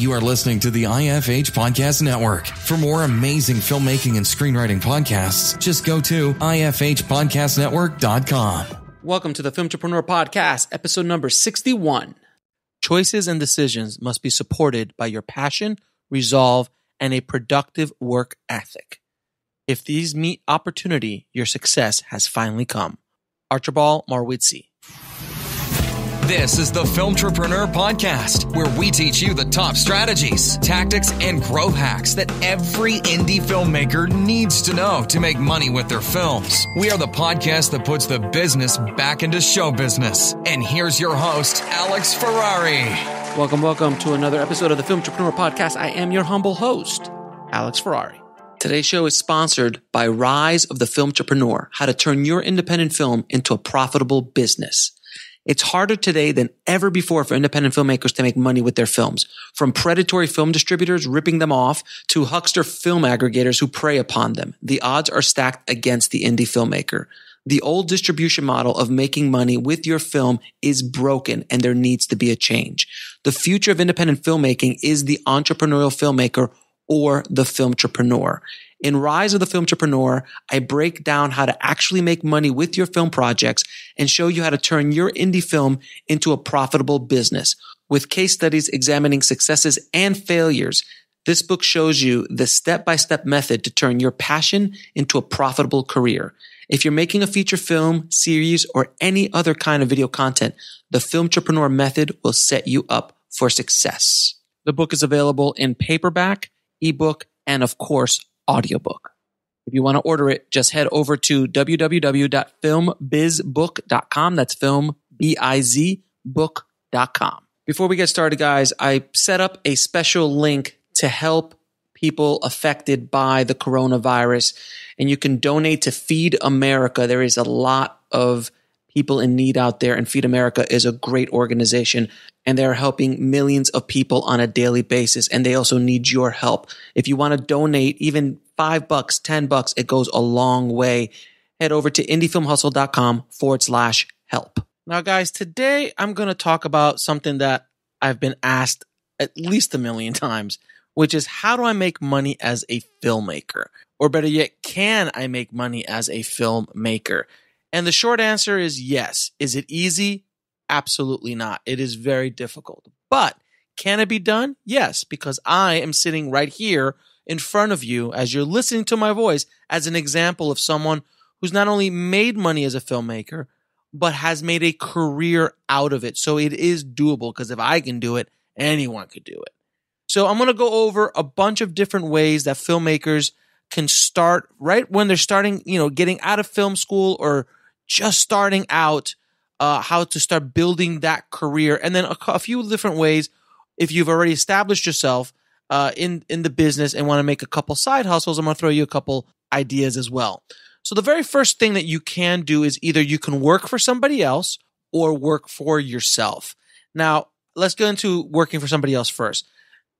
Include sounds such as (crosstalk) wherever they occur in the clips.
You are listening to the IFH Podcast Network. For more amazing filmmaking and screenwriting podcasts, just go to ifhpodcastnetwork.com. Welcome to the Entrepreneur Podcast, episode number 61. Choices and decisions must be supported by your passion, resolve, and a productive work ethic. If these meet opportunity, your success has finally come. Archibald Marwitzi. This is the Film Entrepreneur Podcast, where we teach you the top strategies, tactics, and growth hacks that every indie filmmaker needs to know to make money with their films. We are the podcast that puts the business back into show business. And here's your host, Alex Ferrari. Welcome, welcome to another episode of the Film Entrepreneur Podcast. I am your humble host, Alex Ferrari. Today's show is sponsored by Rise of the Film Entrepreneur: how to turn your independent film into a profitable business. It's harder today than ever before for independent filmmakers to make money with their films. From predatory film distributors ripping them off to huckster film aggregators who prey upon them, the odds are stacked against the indie filmmaker. The old distribution model of making money with your film is broken and there needs to be a change. The future of independent filmmaking is the entrepreneurial filmmaker or the filmtrepreneur. In Rise of the Film Entrepreneur, I break down how to actually make money with your film projects and show you how to turn your indie film into a profitable business with case studies examining successes and failures. This book shows you the step by step method to turn your passion into a profitable career. If you're making a feature film, series, or any other kind of video content, the Film Entrepreneur Method will set you up for success. The book is available in paperback, ebook, and of course, audiobook. If you want to order it, just head over to www.filmbizbook.com. That's film, B I Z, book.com. Before we get started, guys, I set up a special link to help people affected by the coronavirus, and you can donate to Feed America. There is a lot of people in need out there, and Feed America is a great organization. And they are helping millions of people on a daily basis. And they also need your help. If you want to donate even five bucks, 10 bucks, it goes a long way. Head over to indiefilmhustle.com forward slash help. Now, guys, today I'm going to talk about something that I've been asked at least a million times, which is how do I make money as a filmmaker? Or better yet, can I make money as a filmmaker? And the short answer is yes. Is it easy? Absolutely not. It is very difficult. But can it be done? Yes, because I am sitting right here in front of you as you're listening to my voice as an example of someone who's not only made money as a filmmaker, but has made a career out of it. So it is doable because if I can do it, anyone could do it. So I'm going to go over a bunch of different ways that filmmakers can start right when they're starting, you know, getting out of film school or just starting out, uh, how to start building that career, and then a, a few different ways if you've already established yourself uh, in in the business and want to make a couple side hustles. I'm going to throw you a couple ideas as well. So the very first thing that you can do is either you can work for somebody else or work for yourself. Now, let's go into working for somebody else first.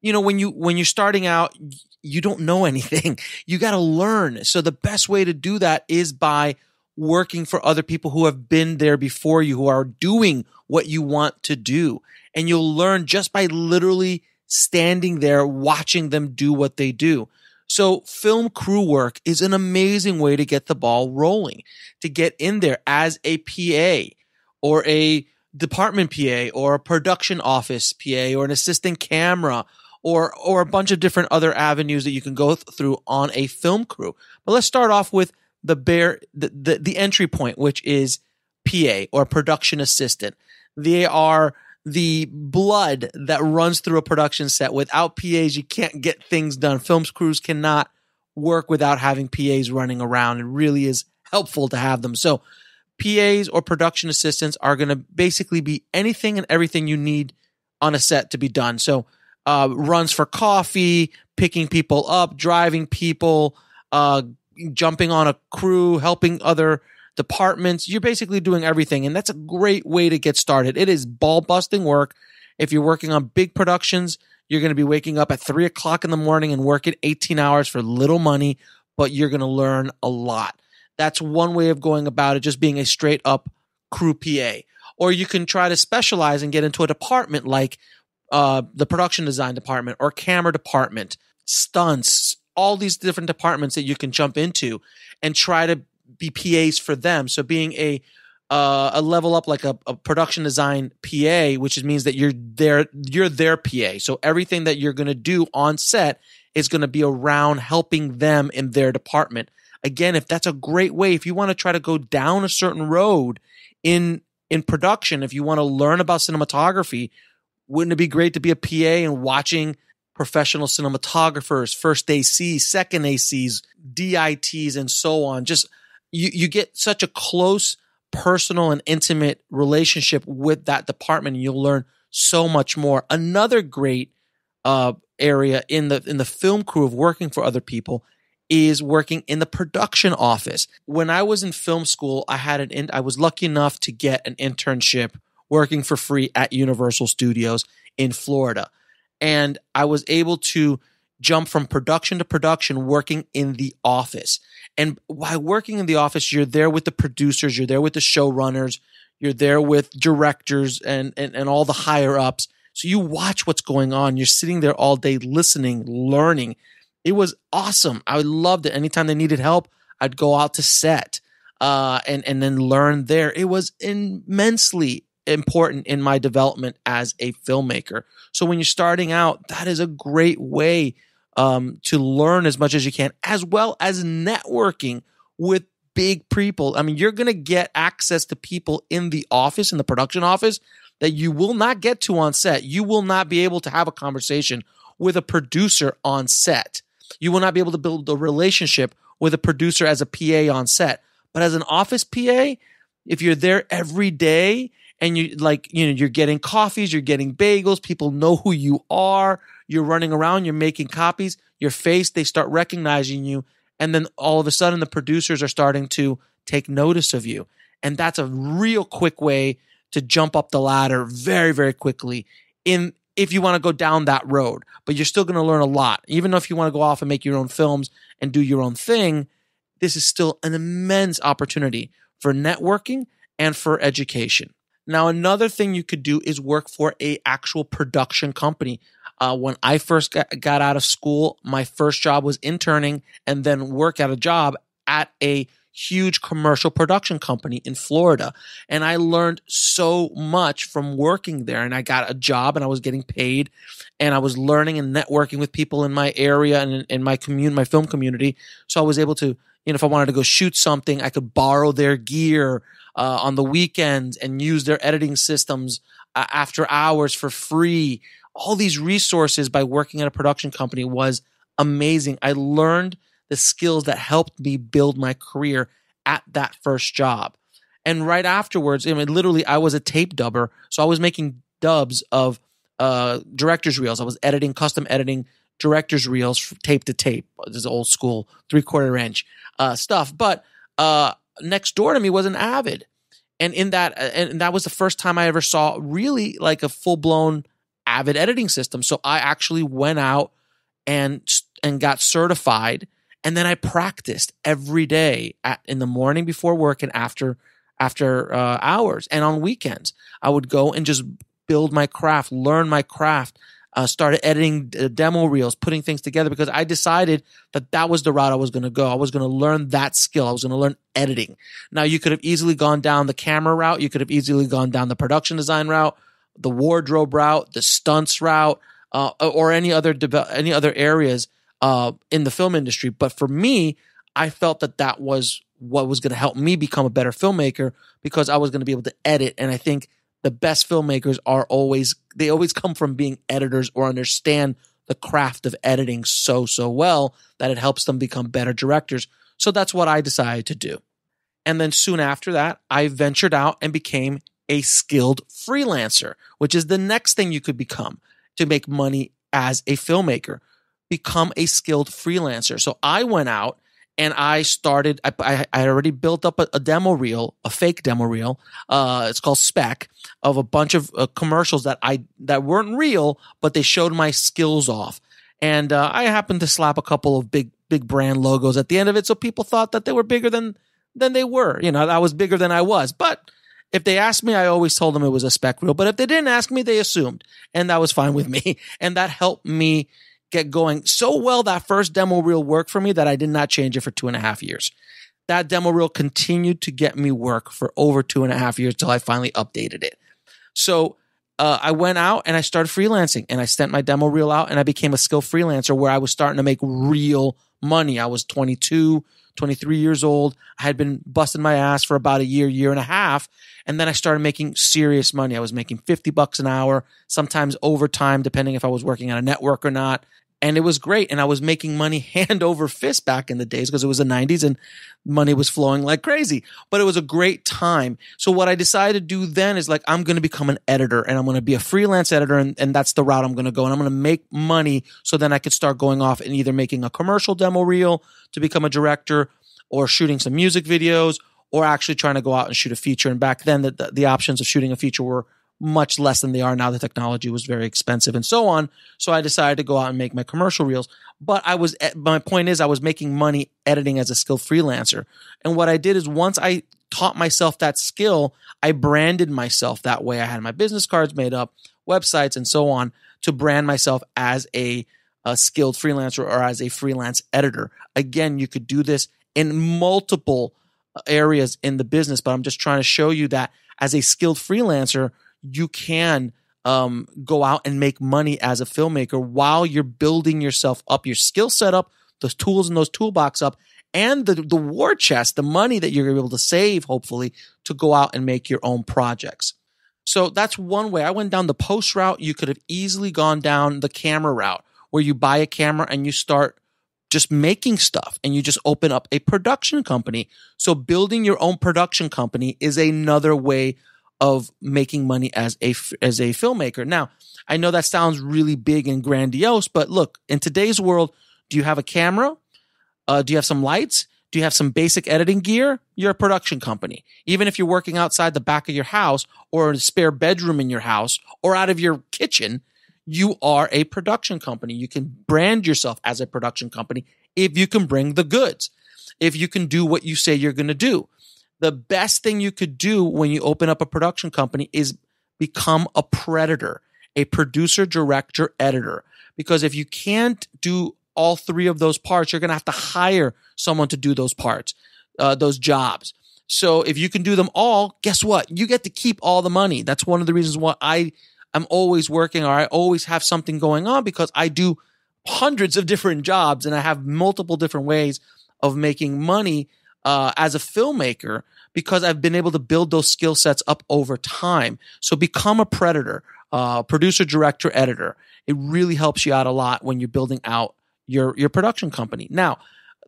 You know, when you when you're starting out, you don't know anything. (laughs) You got to learn. So the best way to do that is by working for other people who have been there before you, who are doing what you want to do. And you'll learn just by literally standing there watching them do what they do. So film crew work is an amazing way to get the ball rolling, to get in there as a PA or a department PA or a production office PA or an assistant camera or or a bunch of different other avenues that you can go th- through on a film crew. But let's start off with the bare the, the, the entry point, which is PA or production assistant. They are the blood that runs through a production set. Without PAs, you can't get things done. Film crews cannot work without having PAs running around. It really is helpful to have them. So, PAs or production assistants are going to basically be anything and everything you need on a set to be done. So, uh, runs for coffee, picking people up, driving people, uh, jumping on a crew, helping other departments. You're basically doing everything. And that's a great way to get started. It is ball busting work. If you're working on big productions, you're going to be waking up at three o'clock in the morning and working 18 hours for little money, but you're going to learn a lot. That's one way of going about it, just being a straight up crew PA. Or you can try to specialize and get into a department like uh, the production design department or camera department, stunts, all these different departments that you can jump into and try to be PAs for them. So being a uh, a level up like a, a production design PA, which means that you're there, you're their PA. So everything that you're going to do on set is going to be around helping them in their department. Again, if that's a great way, if you want to try to go down a certain road in in production, if you want to learn about cinematography, wouldn't it be great to be a PA and watching professional cinematographers, first ACs, second ACs, DITs, and so on. Just you, you get such a close, personal, and intimate relationship with that department, and you'll learn so much more. Another great uh, area in the in the film crew of working for other people is working in the production office. When I was in film school, I had an in, I was lucky enough to get an internship working for free at Universal Studios in Florida and I was able to jump from production to production working in the office. And while working in the office, you're there with the producers, you're there with the showrunners, you're there with directors and, and, and all the higher ups. So you watch what's going on. You're sitting there all day listening, learning. It was awesome. I loved it. Anytime they needed help, I'd go out to set uh, and, and then learn there. It was immensely important in my development as a filmmaker. So when you're starting out, that is a great way um, to learn as much as you can, as well as networking with big people. I mean, you're going to get access to people in the office, in the production office, that you will not get to on set. You will not be able to have a conversation with a producer on set. You will not be able to build a relationship with a producer as a PA on set. But as an office PA, if you're there every day and you like you know you're getting coffees you're getting bagels people know who you are you're running around you're making copies your face they start recognizing you and then all of a sudden the producers are starting to take notice of you and that's a real quick way to jump up the ladder very very quickly in if you want to go down that road but you're still going to learn a lot even if you want to go off and make your own films and do your own thing this is still an immense opportunity for networking and for education now, another thing you could do is work for a actual production company. Uh, when I first got, got out of school, my first job was interning and then work at a job at a huge commercial production company in Florida. And I learned so much from working there. And I got a job and I was getting paid and I was learning and networking with people in my area and in my commune, my film community. So I was able to you know, if I wanted to go shoot something, I could borrow their gear uh, on the weekends and use their editing systems uh, after hours for free. All these resources by working at a production company was amazing. I learned the skills that helped me build my career at that first job. And right afterwards, I mean, literally, I was a tape dubber. So I was making dubs of uh, director's reels. I was editing, custom editing director's reels tape to tape. This is old school three quarter inch uh, stuff. But uh, next door to me was an Avid, and in that uh, and that was the first time I ever saw really like a full blown Avid editing system. So I actually went out and and got certified, and then I practiced every day at, in the morning before work and after after uh, hours and on weekends. I would go and just build my craft, learn my craft uh, started editing uh, demo reels, putting things together because I decided that that was the route I was going to go. I was going to learn that skill. I was going to learn editing. Now you could have easily gone down the camera route. You could have easily gone down the production design route, the wardrobe route, the stunts route, uh, or any other de- any other areas uh, in the film industry. But for me, I felt that that was what was going to help me become a better filmmaker because I was going to be able to edit. And I think the best filmmakers are always they always come from being editors or understand the craft of editing so so well that it helps them become better directors so that's what i decided to do and then soon after that i ventured out and became a skilled freelancer which is the next thing you could become to make money as a filmmaker become a skilled freelancer so i went out and I started. I, I, I already built up a, a, demo reel, a fake demo reel. Uh, it's called Spec of a bunch of uh, commercials that I that weren't real, but they showed my skills off. And uh, I happened to slap a couple of big big brand logos at the end of it, so people thought that they were bigger than than they were. You know, I was bigger than I was, but. If they asked me, I always told them it was a spec reel. But if they didn't ask me, they assumed. And that was fine with me. (laughs) And that helped me get going so well that first demo reel worked for me that I did not change it for two and a half years. That demo reel continued to get me work for over two and a half years till I finally updated it. So uh, I went out and I started freelancing and I sent my demo reel out and I became a skilled freelancer where I was starting to make real money. I was 22, 23 years old. I had been busting my ass for about a year, year and a half. And then I started making serious money. I was making 50 bucks an hour, sometimes overtime, depending if I was working on a network or not and it was great. And I was making money (laughs) hand over fist back in the days because it was the 90s and money was flowing like crazy. But it was a great time. So what I decided to do then is like, I'm going to become an editor and I'm going to be a freelance editor. And, and that's the route I'm going to go. And I'm going to make money so then I could start going off and either making a commercial demo reel to become a director or shooting some music videos or actually trying to go out and shoot a feature. And back then the, the, the options of shooting a feature were – much less than they are now. The technology was very expensive and so on. So I decided to go out and make my commercial reels. But I was, eh, my point is, I was making money editing as a skilled freelancer. And what I did is once I taught myself that skill, I branded myself that way. I had my business cards made up, websites, and so on to brand myself as a, a skilled freelancer or as a freelance editor. Again, you could do this in multiple uh, areas in the business, but I'm just trying to show you that as a skilled freelancer, you can um, go out and make money as a filmmaker while you're building yourself up, your skill set up, those tools in those toolbox up, and the, the war chest, the money that you're able to save, hopefully, to go out and make your own projects. So that's one way. I went down the post route. You could have easily gone down the camera route where you buy a camera and you start just making stuff and you just open up a production company. So building your own production company is another way of making money as a as a filmmaker. Now, I know that sounds really big and grandiose, but look, in today's world, do you have a camera? Uh, do you have some lights? Do you have some basic editing gear? You're a production company. Even if you're working outside the back of your house or a spare bedroom in your house or out of your kitchen, you are a production company. You can brand yourself as a production company if you can bring the goods, if you can do what you say you're going to do the best thing you could do when you open up a production company is become a predator, a producer, director, editor. Because if you can't do all three of those parts, you're going to have to hire someone to do those parts, uh, those jobs. So if you can do them all, guess what? You get to keep all the money. That's one of the reasons why I am always working or I always have something going on because I do hundreds of different jobs and I have multiple different ways of making money uh, as a filmmaker because I've been able to build those skill sets up over time. So become a predator, uh, producer, director, editor. It really helps you out a lot when you're building out your your production company. Now,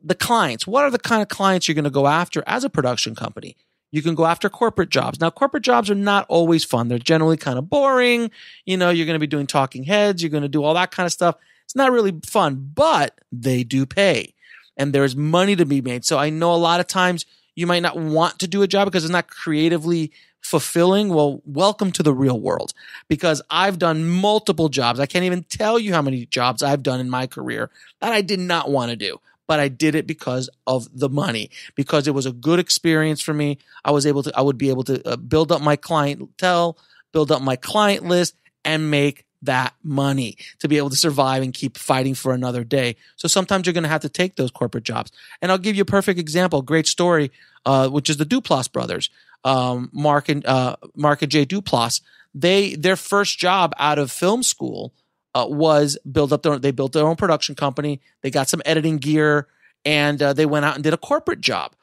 the clients. What are the kind of clients you're going to go after as a production company? You can go after corporate jobs. Now, corporate jobs are not always fun. They're generally kind of boring. You know, you're going to be doing talking heads. You're going to do all that kind of stuff. It's not really fun, but they do pay and there's money to be made. So I know a lot of times you might not want to do a job because it's not creatively fulfilling. Well, welcome to the real world because I've done multiple jobs. I can't even tell you how many jobs I've done in my career that I did not want to do but I did it because of the money, because it was a good experience for me. I was able to, I would be able to uh, build up my clientele, build up my client list, and make that money to be able to survive and keep fighting for another day. So sometimes you're going to have to take those corporate jobs. And I'll give you a perfect example, great story, uh, which is the Duplass brothers, um, Mark and uh, Mark and Jay Duplass. They their first job out of film school uh, was build up their they built their own production company. They got some editing gear and uh, they went out and did a corporate job.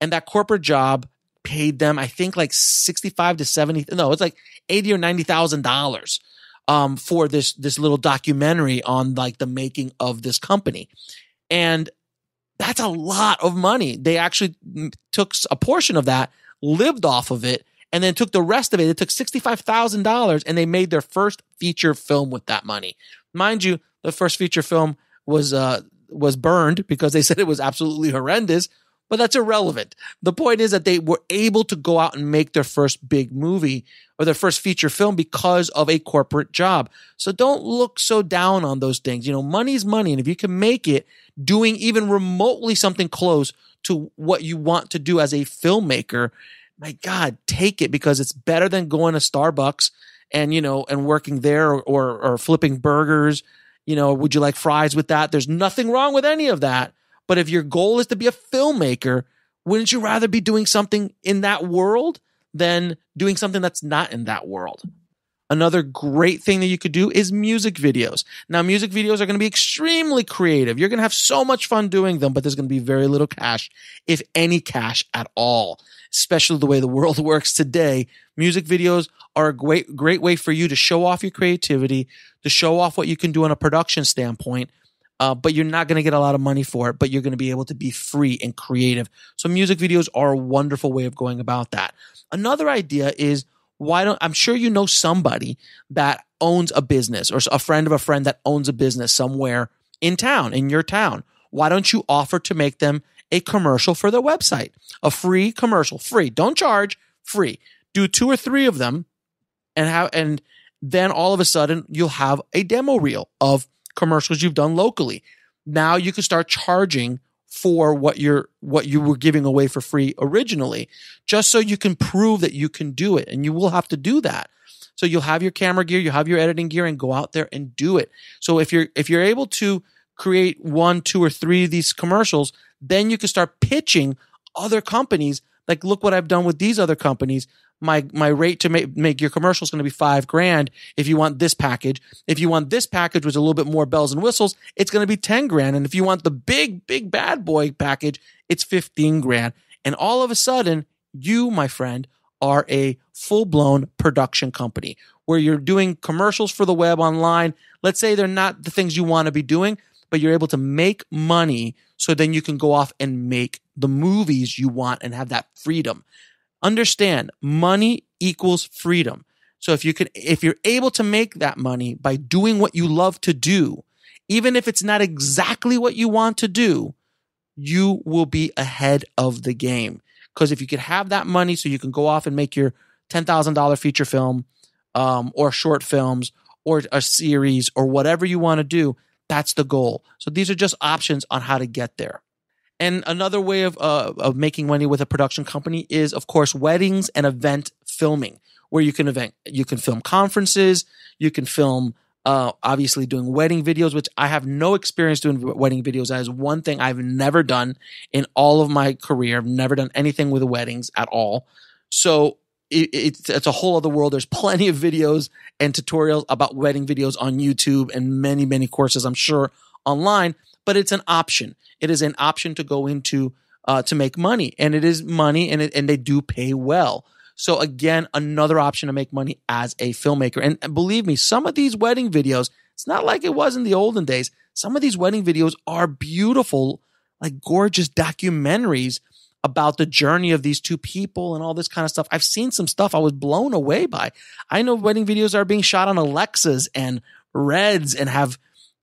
And that corporate job paid them, I think, like sixty five to seventy. No, it's like eighty or ninety thousand dollars um, for this this little documentary on like the making of this company, and that's a lot of money. They actually took a portion of that, lived off of it, and then took the rest of it. It took $65,000 and they made their first feature film with that money. Mind you, the first feature film was, uh, was burned because they (laughs) said it was absolutely horrendous but that's irrelevant. The point is that they were able to go out and make their first big movie or their first feature film because of a corporate job. So don't look so down on those things. You know, money's money. And if you can make it doing even remotely something close to what you want to do as a filmmaker, my God, take it because it's better than going to Starbucks and, you know, and working there or, or, or flipping burgers. You know, would you like fries with that? There's nothing wrong with any of that but if your goal is to be a filmmaker, wouldn't you rather be doing something in that world than doing something that's not in that world? Another great thing that you could do is music videos. Now, music videos are going to be extremely creative. You're going to have so much fun doing them, but there's going to be very little cash, if any cash at all, especially the way the world (laughs) works today. Music videos are a great, great way for you to show off your creativity, to show off what you can do on a production standpoint, uh, but you're not going to get a lot of money for it, but you're going to be able to be free and creative. So music videos are a wonderful way of going about that. Another idea is why don't, I'm sure you know somebody that owns a business or a friend of a friend that owns a business somewhere in town, in your town. Why don't you offer to make them a commercial for their website? A free commercial, free. Don't charge, free. Do two or three of them and have, and then all of a sudden you'll have a demo reel of commercials you've done locally. Now you can start charging for what you're what you were giving away for free originally just so you can prove that you can do it and you will have to do that so you'll have your camera gear you have your editing gear and go out there and do it so if you're if you're able to create one two or three of these commercials then you can start pitching other companies like look what i've done with these other companies my my rate to make, make your commercial is going to be five grand if you want this package. If you want this package with a little bit more bells and whistles, it's going to be ten grand. And if you want the big big bad boy package, it's fifteen grand. And all of a sudden, you, my friend, are a full blown production company where you're doing commercials for the web online. Let's say they're not the things you want to be doing, but you're able to make money so then you can go off and make the movies you want and have that freedom. Understand, money equals freedom. So if you can, if you're able to make that money by doing what you love to do, even if it's not exactly what you want to do, you will be ahead of the game. Because if you could have that money so you can go off and make your $10,000 feature film um, or short films or a series or whatever you want to do, that's the goal. So these are just options on how to get there. And another way of, uh, of making money with a production company is, of course, weddings and event filming, where you can event, you can film conferences, you can film, uh, obviously doing wedding videos, which I have no experience doing wedding videos. That is one thing I've never done in all of my career. I've never done anything with weddings at all. So it, it's, it's a whole other world. There's (laughs) plenty of videos and tutorials about wedding videos on YouTube and many, many courses, I'm sure, online, but it's an option. It is an option to go into uh, to make money, and it is money, and it, and they do pay well. So again, another option to make money as a filmmaker. And, and believe me, some of these wedding videos, it's not like it was in the olden days. Some of these wedding videos are beautiful, like gorgeous documentaries about the journey of these two people and all this kind of stuff. I've seen some stuff I was blown away by. I know wedding videos are being shot on Alexas and Reds and have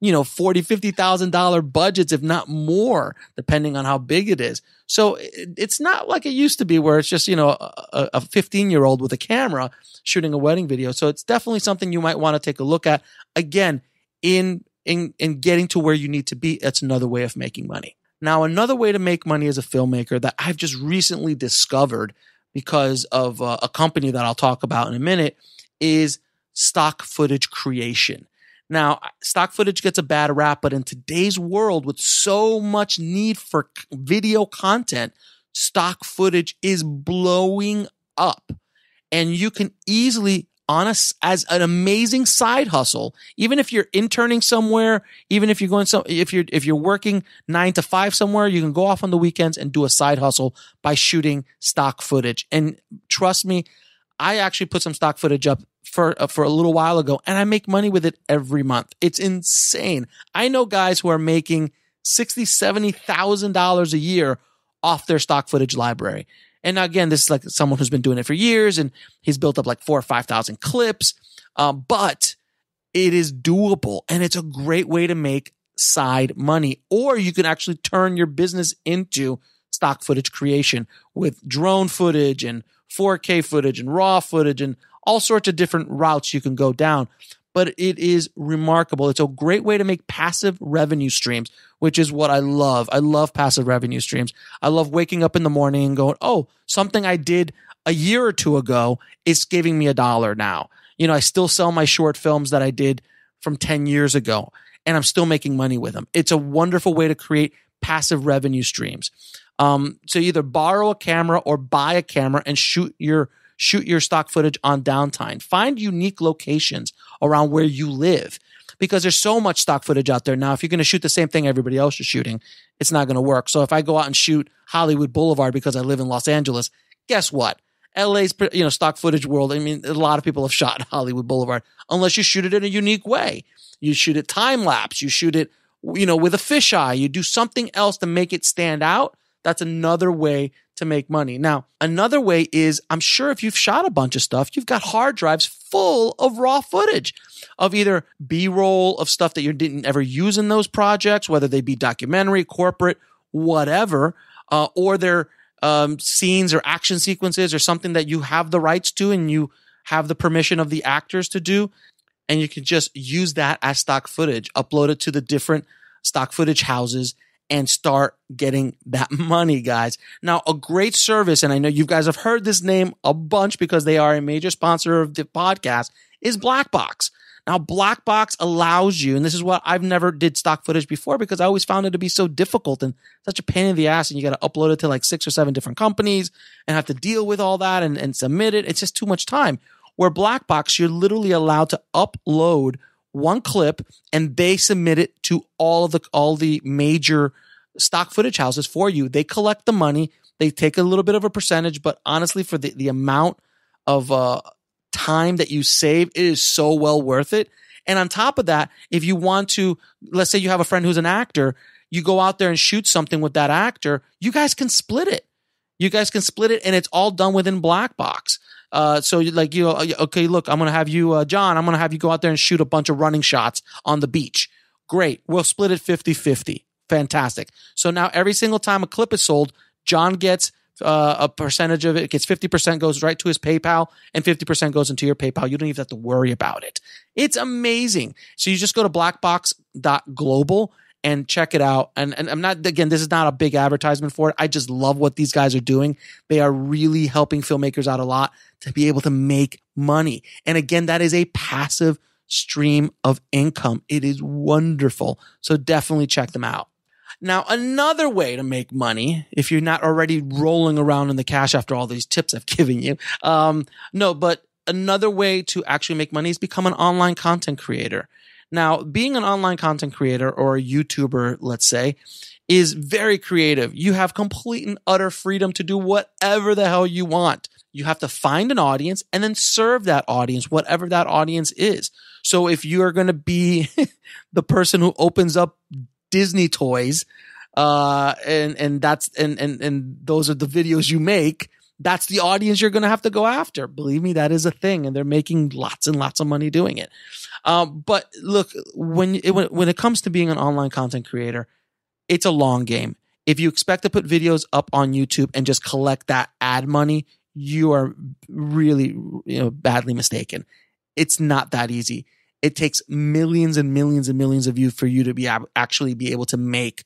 you know, forty, fifty $50,000 budgets, if not more, depending on how big it is. So it's not like it used to be where it's just, you know, a 15 year old with a camera shooting a wedding video. So it's definitely something you might want to take a look at. Again, in, in, in getting to where you need to be, that's another way of making money. Now, another way to make money as a filmmaker that I've just recently discovered because of uh, a company that I'll talk about in a minute is stock footage creation. Now, stock footage gets a bad rap, but in today's world with so much need for video content, stock footage is blowing up. And you can easily on a, as an amazing side hustle, even if you're interning somewhere, even if you're going some, if you're, if you're working nine to five somewhere, you can go off on the weekends and do a side hustle by shooting stock footage. And trust me, I actually put some stock footage up for uh, for a little while ago, and I make money with it every month. It's insane. I know guys who are making sixty, seventy thousand dollars a year off their stock footage library. And again, this is like someone who's been doing it for years, and he's built up like four or five thousand clips. Um, but it is doable, and it's a great way to make side money. Or you can actually turn your business into stock footage creation with drone footage and 4K footage and raw footage and all sorts of different routes you can go down. But it is remarkable. It's a great way to make passive revenue streams, which is what I love. I love passive revenue streams. I love waking up in the morning and going, oh, something I did a year or two ago is giving me a dollar now. You know, I still sell my short films that I did from 10 years ago, and I'm still making money with them. It's a wonderful way to create passive revenue streams. Um, so either borrow a camera or buy a camera and shoot your shoot your stock footage on downtime. Find unique locations around where you live because there's so much stock footage out there now. If you're going to shoot the same thing everybody else is shooting, it's not going to work. So if I go out and shoot Hollywood Boulevard because I live in Los Angeles, guess what? LA's you know stock footage world. I mean, a lot of people have shot (laughs) Hollywood Boulevard unless you shoot it in a unique way. You shoot it time lapse. You shoot it you know with a fisheye. You do something else to make it stand out. That's another way to make money. Now, another way is I'm sure if you've shot a bunch of stuff, you've got hard drives full of raw footage of either B roll of stuff that you didn't ever use in those projects, whether they be documentary, corporate, whatever, uh, or their um, scenes or action sequences or something that you have the rights to and you have the permission of the actors to do. And you can just use that as stock footage, upload it to the different stock footage houses and start getting that (laughs) money, guys. Now, a great service, and I know you guys have heard this name a bunch because they are a major sponsor of the podcast, is Blackbox. Now, Blackbox allows you, and this is what I've never did stock footage before because I always found it to be so difficult and such a pain in the ass. And you got to upload it to like six or seven different companies and have to deal with all that and, and submit it. It's just too much time. Where Blackbox, you're literally allowed to upload one clip and they submit it to all of the all the major stock footage houses for you. They collect the money, they take a little bit of a percentage, but honestly, for the, the amount of uh, time that you save, it is so well worth it. And on top of that, if you want to, let's say you have a friend who's an actor, you go out there and shoot something with that actor, you guys can split it. You guys can split it, and it's all done within Black Box. Uh, so like you know, uh, okay, look, I'm gonna have you, uh, John. I'm gonna have you go out there and shoot a bunch of running shots on the beach. Great, we'll split it 50-50. Fantastic. So now every single time a clip is sold, John gets uh, a percentage of it. it gets 50% goes right to his PayPal and 50% goes into your PayPal. You don't even have to worry about it. It's amazing. So you just go to blackbox.global and check it out. And, and I'm not, again, this is not a big advertisement for it. I just love what these guys are doing. They are really helping filmmakers out a lot to be able to make money. And again, that is a passive stream of income. It is wonderful. So definitely check them out. Now, another way to make money, if you're not already rolling around in the cash after all these tips I've (laughs) given you, um, no, but another way to actually make money is become an online content creator. Now, being an online content creator or a YouTuber, let's say, is very creative. You have complete and utter freedom to do whatever the hell you want. You have to find an audience and then serve that audience, whatever that audience is. So if you are going to be (laughs) the person who opens up Disney toys, uh, and and that's and and and those are the videos you make, that's the audience you're going to have to go after. Believe me, that is a thing, and they're making lots and lots of money doing it. Um, but look, when it, when, it comes to being an online content creator, it's a long game. If you expect to put videos up on YouTube and just collect that ad money, you are really you know badly mistaken. It's not that easy. It takes millions and millions and millions of you for you to be ab- actually be able to make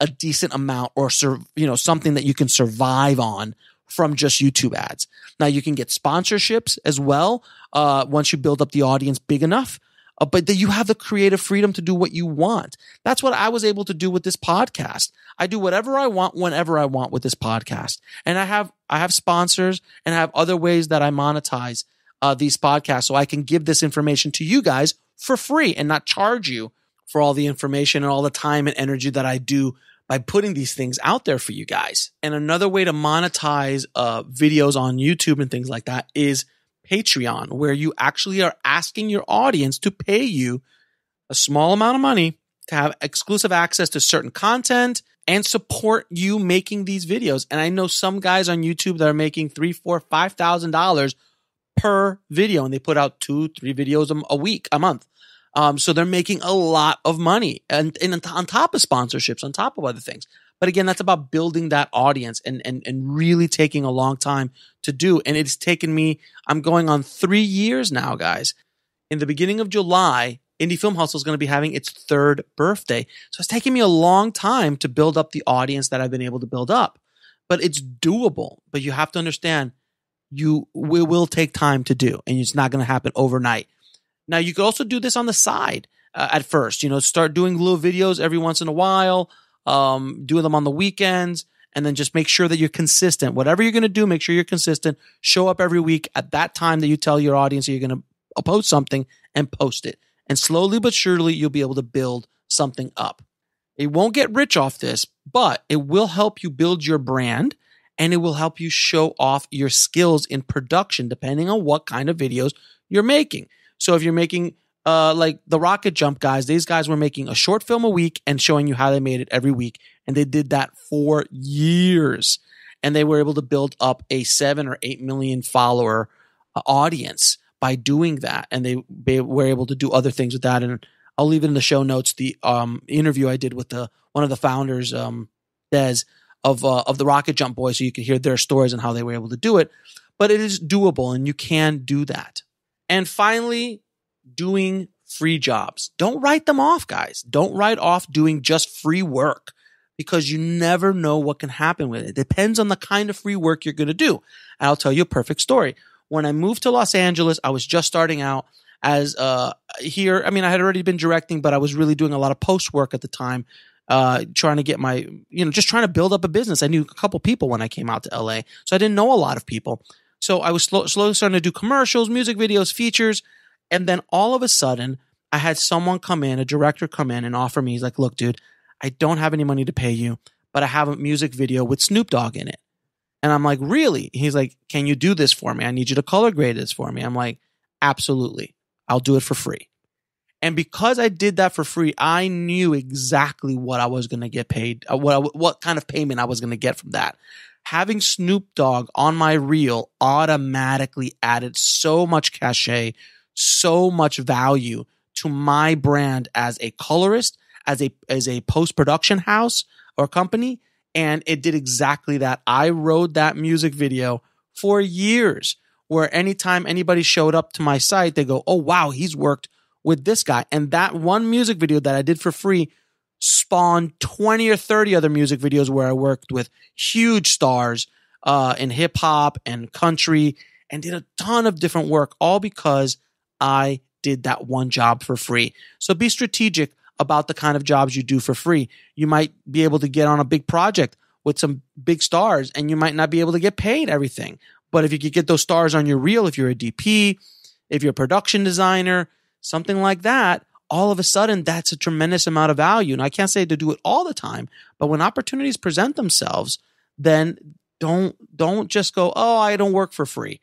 a decent amount or serve, you know, something that you can survive on from just YouTube ads. Now you can get sponsorships as well uh, once you build up the audience big enough. Uh, but that you have the creative freedom to do what you want. That's what I was able to do with this podcast. I do whatever I want whenever I want with this podcast. And I have I have sponsors and I have other ways that I monetize uh, these podcasts so I can give this information to you guys for free and not charge you for all the information and all the time and energy that I do by putting these things out there for you guys. And another way to monetize uh, videos on YouTube and things like that is Patreon, where you actually are asking your audience to pay you a small amount of money to have exclusive access to certain content and support you making these videos. And I know some guys on YouTube that are making three, four, five thousand dollars per video, and they put out two, three videos a, a week, a month. Um, so they're making a lot of money and, and on top of sponsorships, on top of other things. But again, that's about building that audience and, and, and really taking a long time to do. And it's taken me, I'm going on three years now, guys. In the beginning of July, Indie Film Hustle is going to be having its third birthday. So it's taken me a long time to build up the audience that I've been able to build up. But it's doable. But you have to understand, you we will take time to do, and it's not going to happen overnight. Now you could also do this on the side uh, at first. You know, start doing little videos every once in a while, um, doing them on the weekends, and then just make sure that you're consistent. Whatever you're going to do, make sure you're consistent. Show up every week at that time that you tell your audience you're going to post something and post it. And slowly but surely, you'll be able to build something up. It won't get rich off this, but it will help you build your brand and it will help you show off your skills in production, depending on what kind of videos you're making. So if you're making uh, like the rocket jump guys, these guys were making a short film a week and showing you how they made it every week. And they did that for years. And they were able to build up a seven or eight million follower uh, audience by doing that. And they, were able to do other things with that. And I'll leave it in the show notes. The um, interview I did with the one of the founders, um, Des, of uh, of the Rocket Jump Boys, so you can hear their stories and how they were able to do it. But it is doable, and you can do that. And finally, doing free jobs. Don't write them off, guys. Don't write off doing just free work because you never know what can happen with it. It depends on the kind of free work you're going to do. And I'll tell you a perfect story. When I moved to Los Angeles, I was just starting out as uh, here. I mean, I had already been directing, but I was really doing a lot of post work at the time, uh, trying to get my, you know, just trying to build up a business. I knew a couple people when I came out to LA, so I didn't know a lot of people. So I was slow, slowly starting to do commercials, music videos, features. And then all of a sudden, I had someone come in, a director come in and offer me, he's like, look, dude, I don't have any money to pay you, but I have a music video with Snoop Dogg in it. And I'm like, really? He's like, can you do this for me? I need you to color grade this for me. I'm like, absolutely. I'll do it for free. And because I did that for free, I knew exactly what I was going to get paid, uh, what, what kind of payment I was going to get from that having Snoop Dogg on my reel automatically added so much cachet, so much value to my brand as a colorist, as a as a post production house or company, and it did exactly that. I rode that music video for years. Where anytime anybody showed up to my site, they go, "Oh wow, he's worked with this guy," and that one music video that I did for free spawned 20 or 30 other music videos where I worked with huge stars uh, in hip hop and country and did a ton of different work, all because I did that one job for free. So be strategic about the kind of jobs you do for free. You might be able to get on a big project with some big stars and you might not be able to get paid everything. But if you could get those stars on your reel, if you're a DP, if you're a production designer, something like that, all of a sudden that's a tremendous amount of value. And I can't say to do it all the time, but when opportunities present themselves, then don't don't just go, "Oh, I don't work for free."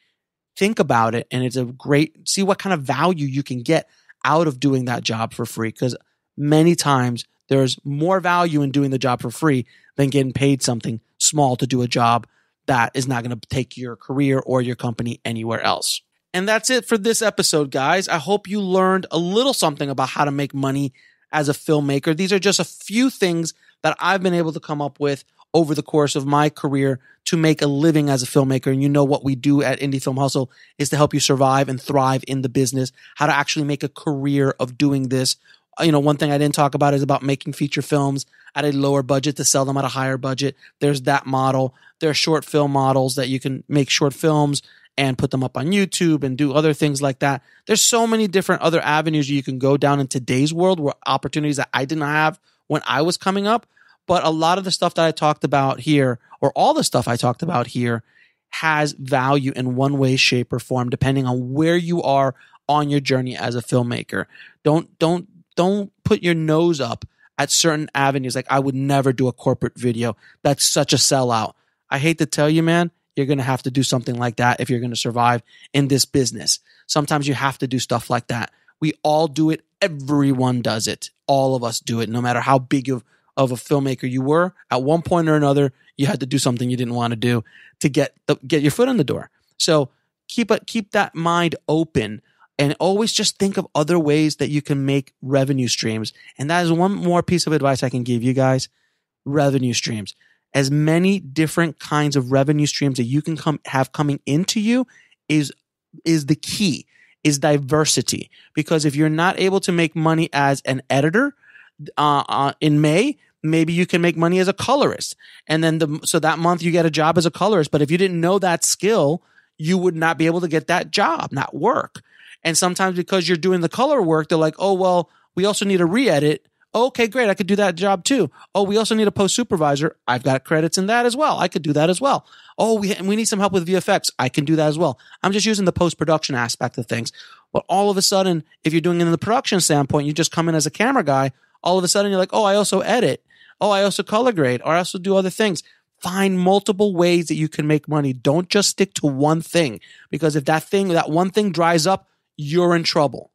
Think about it and it's a great see what kind of value you can get out of doing that job for free cuz many times there's more value in doing the job for free than getting paid something small to do a job that is not going to take your career or your company anywhere else. And that's it for this episode, guys. I hope you learned a little something about how to make money as a filmmaker. These are just a few things that I've been able to come up with over the course of my career to make a living as a filmmaker. And you know what we do at Indie Film Hustle is to help you survive and thrive in the business, how to actually make a career of doing this. You know, one thing I didn't talk about is about making feature films at a lower budget to sell them at a higher budget. There's that model. There are short film models that you can make short films and put them up on YouTube and do other things like that. There's so many different other avenues you can go down in today's world where opportunities that I didn't have when I was coming up. But a lot of the stuff that I talked about here, or all the stuff I talked about here, has value in one way, shape, or form, depending on where you are on your journey as a filmmaker. Don't don't don't put your nose up at certain avenues. Like I would never do a corporate video. That's such a sellout. I hate to tell you, man, you're going to have to do something like that if you're going to survive in this business. Sometimes you have to do stuff like that. We all do it. Everyone does it. All of us do it, no matter how big of, of a filmmaker you were. At one point or another, you had to do something you didn't want to do to get the, get your foot in the door. So keep a, keep that mind open and always just think of other ways that you can make revenue streams. And that is one more piece of advice I can give you guys: revenue streams as many different kinds of revenue streams that you can come have coming into you is is the key is diversity because if you're not able to make money as an editor uh, uh, in May maybe you can make money as a colorist and then the so that month you get a job as a colorist but if you didn't know that skill you would not be able to get that job not work and sometimes because you're doing the color work they're like oh well we also need a re-edit Okay, great. I could do that job too. Oh, we also need a post supervisor. I've got credits in that as well. I could do that as well. Oh, we, we need some help with VFX. I can do that as well. I'm just using the post production aspect of things. But all of a sudden, if you're doing it in the production standpoint, you just come in as a camera guy. All of a sudden, you're like, oh, I also edit. Oh, I also color grade or I also do other things. Find multiple ways that you can make money. Don't just stick to one thing because if that thing, that one thing dries up, you're in trouble.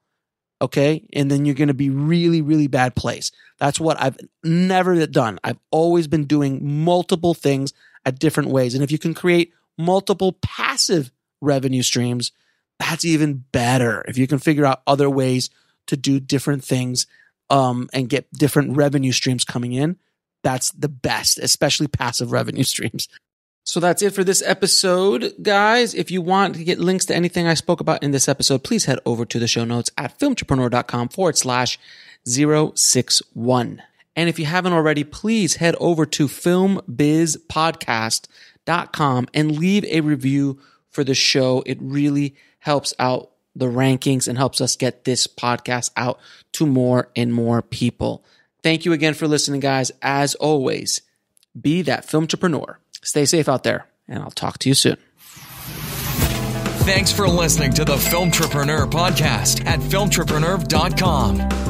Okay. And then you're going to be really, really bad place. That's what I've never done. I've always been doing multiple things at different ways. And if you can create multiple passive revenue streams, that's even better. If you can figure out other ways to do different things um, and get different revenue streams coming in, that's the best, especially passive revenue (laughs) streams. So that's it for this episode, guys. If you want to get links to anything I spoke about in this episode, please head over to the show notes at filmtrepreneur.com forward slash 061. And if you haven't already, please head over to filmbizpodcast.com and leave a review for the show. It really helps out the rankings and helps us get this podcast out to more and more people. Thank you again for listening, guys. As always, be that filmtrepreneur. Stay safe out there, and I'll talk to you soon. Thanks for listening to the Filmtrepreneur podcast at filmtrepreneur.com.